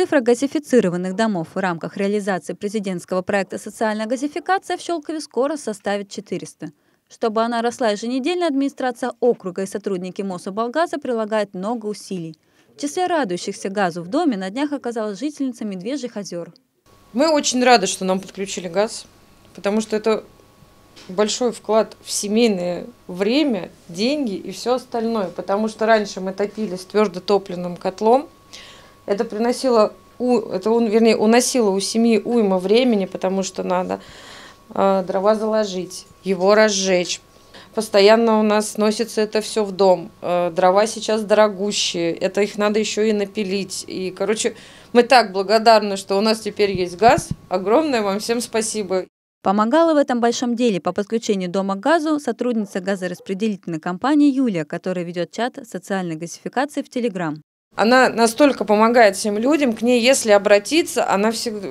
Цифра газифицированных домов в рамках реализации президентского проекта «Социальная газификация» в Щелкове скоро составит 400. Чтобы она росла еженедельно, администрация округа и сотрудники Мособлгаза прилагают много усилий. В числе радующихся газу в доме на днях оказалась жительница Медвежьих озер. Мы очень рады, что нам подключили газ, потому что это большой вклад в семейное время, деньги и все остальное. Потому что раньше мы топили с твердотопленным котлом – это приносило, у, это он, вернее, уносило у семьи уйма времени, потому что надо э, дрова заложить, его разжечь. Постоянно у нас носится это все в дом. Э, дрова сейчас дорогущие, это их надо еще и напилить. И, короче, мы так благодарны, что у нас теперь есть газ. Огромное вам всем спасибо. Помогала в этом большом деле по подключению дома к газу сотрудница газораспределительной компании Юлия, которая ведет чат социальной газификации в Телеграм она настолько помогает всем людям, к ней, если обратиться, она всегда,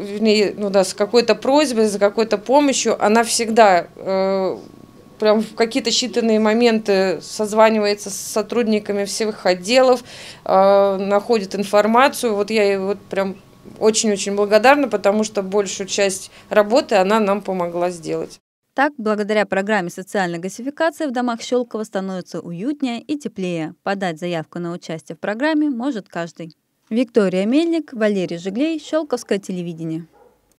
ну да, с какой-то просьбой, за какой-то помощью, она всегда э, прям в какие-то считанные моменты созванивается с сотрудниками всех отделов, э, находит информацию. Вот я ей вот прям очень-очень благодарна, потому что большую часть работы она нам помогла сделать. Так, благодаря программе социальной газификации в домах Щелково становится уютнее и теплее. Подать заявку на участие в программе может каждый. Виктория Мельник, Валерий Жиглей, Щелковское телевидение.